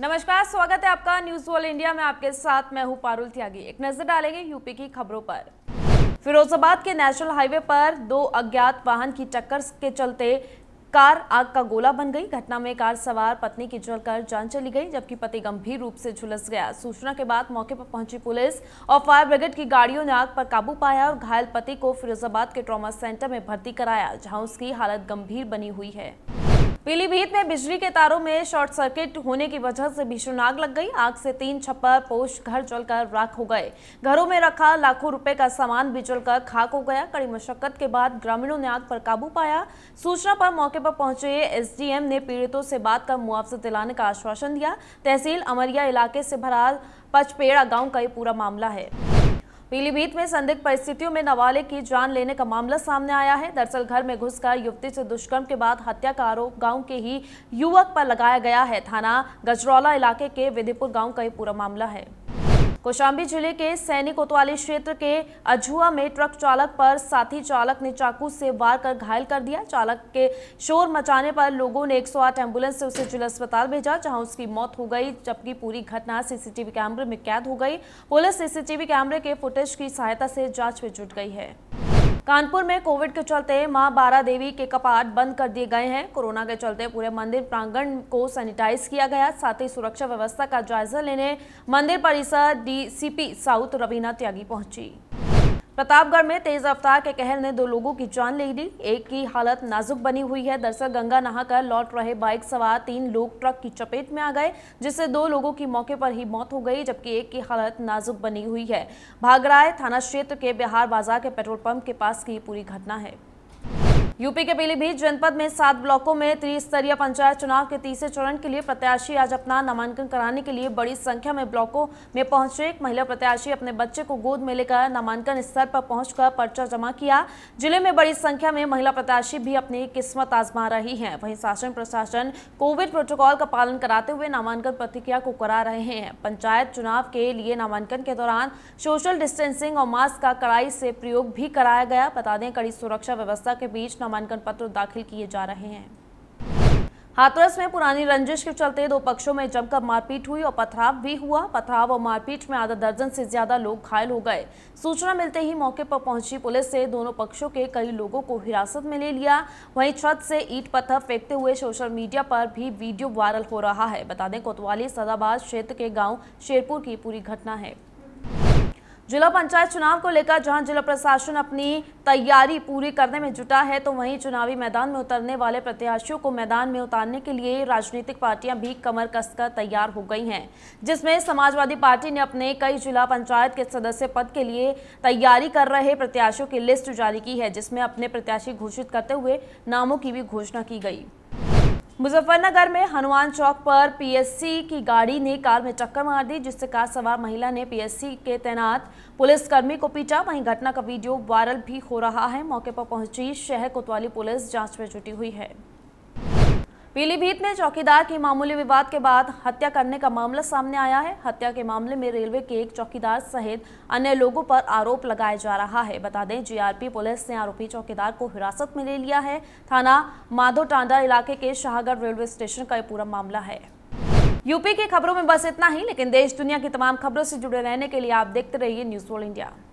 नमस्कार स्वागत है आपका न्यूज वर्ल्ड इंडिया में आपके साथ मैं हूं पारुल त्यागी एक नजर डालेंगे यूपी की खबरों पर फिरोजाबाद के नेशनल हाईवे पर दो अज्ञात वाहन की टक्कर के चलते कार आग का गोला बन गई घटना में कार सवार पत्नी की जलकर जान चली गई जबकि पति गंभीर रूप से झुलस गया सूचना के बाद मौके पर पहुंची पुलिस और फायर ब्रिगेड की गाड़ियों ने आग पर काबू पाया और घायल पति को फिरोजाबाद के ट्रॉमा सेंटर में भर्ती कराया जहां उसकी हालत गंभीर बनी हुई है पीलीभीत में बिजली के तारों में शॉर्ट सर्किट होने की वजह से भीषण आग लग गई आग से तीन छप्पर पोष घर जलकर राख हो गए घरों में रखा लाखों रुपए का सामान भी जलकर खाक हो गया कड़ी मशक्कत के बाद ग्रामीणों ने आग पर काबू पाया सूचना पर मौके पर पहुंचे एसडीएम ने पीड़ितों से बात कर मुआवजा दिलाने का आश्वासन दिया तहसील अमरिया इलाके से भरा पचपेड़ा गाँव का ये पूरा मामला है पीलीभीत में संदिग्ध परिस्थितियों में नवाले की जान लेने का मामला सामने आया है दरअसल घर में घुसकर युवती से दुष्कर्म के बाद हत्या का आरोप गांव के ही युवक पर लगाया गया है थाना गजरौला इलाके के विधिपुर गांव का ये पूरा मामला है कोशाम्बी जिले के सैनी कोतवाली क्षेत्र के अजुआ में ट्रक चालक पर साथी चालक ने चाकू से वार कर घायल कर दिया चालक के शोर मचाने पर लोगों ने 108 एम्बुलेंस से उसे जिला अस्पताल भेजा जहां उसकी मौत हो गई जबकि पूरी घटना सीसीटीवी कैमरे में कैद हो गई पुलिस सीसीटीवी कैमरे के फुटेज की सहायता से जांच में जुट गई है कानपुर में कोविड के चलते मां बारा देवी के कपाट बंद कर दिए गए हैं कोरोना के चलते पूरे मंदिर प्रांगण को सैनिटाइज किया गया साथ ही सुरक्षा व्यवस्था का जायजा लेने मंदिर परिसर डीसीपी साउथ रवीना त्यागी पहुंची प्रतापगढ़ में तेज रफ्तार के कहर ने दो लोगों की जान ले ली एक की हालत नाजुक बनी हुई है दरअसल गंगा नहाकर लौट रहे बाइक सवार तीन लोग ट्रक की चपेट में आ गए जिससे दो लोगों की मौके पर ही मौत हो गई जबकि एक की हालत नाजुक बनी हुई है भागराय थाना क्षेत्र के बिहार बाजार के पेट्रोल पंप के पास की पूरी घटना है यूपी के पीलीभीत जनपद में सात ब्लॉकों में त्रिस्तरीय पंचायत चुनाव के तीसरे चरण के लिए प्रत्याशी आज अपना नामांकन कराने के लिए बड़ी संख्या में ब्लॉकों में पहुंचे एक महिला प्रत्याशी अपने बच्चे को गोद में लेकर नामांकन स्तर पर पहुंचकर पर्चा जमा किया जिले में बड़ी संख्या में महिला प्रत्याशी भी अपनी किस्मत आजमा रही है वही शासन प्रशासन कोविड प्रोटोकॉल का पालन कराते हुए नामांकन प्रतिक्रिया को करा रहे हैं पंचायत चुनाव के लिए नामांकन के दौरान सोशल डिस्टेंसिंग और मास्क का कड़ाई से प्रयोग भी कराया गया बता दें कड़ी सुरक्षा व्यवस्था के बीच नामांकन पत्र दाखिल किए जा रहे हैं हाथरस में पुरानी रंजिश के चलते दो पक्षों में जमकर मारपीट हुई और पथराव भी हुआ पथराव और मारपीट में आधा दर्जन से ज्यादा लोग घायल हो गए सूचना मिलते ही मौके पर पहुंची पुलिस से दोनों पक्षों के कई लोगों को हिरासत में ले लिया वहीं छत से ईट पत्थर फेंकते हुए सोशल मीडिया पर भी वीडियो वायरल हो रहा है बता दें कोतवाली सदाबाद क्षेत्र के गाँव शेरपुर की पूरी घटना है जिला पंचायत चुनाव को लेकर जहां जिला प्रशासन अपनी तैयारी पूरी करने में जुटा है तो वहीं चुनावी मैदान में उतरने वाले प्रत्याशियों को मैदान में उतारने के लिए राजनीतिक पार्टियां भी कमर कसकर तैयार हो गई हैं जिसमें समाजवादी पार्टी ने अपने कई जिला पंचायत के सदस्य पद के लिए तैयारी कर रहे प्रत्याशियों की लिस्ट जारी की है जिसमें अपने प्रत्याशी घोषित करते हुए नामों की भी घोषणा की गई मुजफ्फरनगर में हनुमान चौक पर पीएससी की गाड़ी ने कार में टक्कर मार दी जिससे कार सवार महिला ने पीएससी के तैनात पुलिसकर्मी को पीटा वहीं घटना का वीडियो वायरल भी हो रहा है मौके पर पहुंची शहर कोतवाली पुलिस जांच में जुटी हुई है पीलीभीत में चौकीदार की मामूली विवाद के बाद हत्या करने का मामला सामने आया है हत्या के मामले में रेलवे के एक चौकीदार सहित अन्य लोगों पर आरोप लगाया जा रहा है बता दें जीआरपी पुलिस ने आरोपी चौकीदार को हिरासत में ले लिया है थाना माधो टांडा इलाके के शाहगढ़ रेलवे स्टेशन का यह पूरा मामला है यूपी की खबरों में बस इतना ही लेकिन देश दुनिया की तमाम खबरों से जुड़े रहने के लिए आप देखते रहिए न्यूज वर्ल्ड इंडिया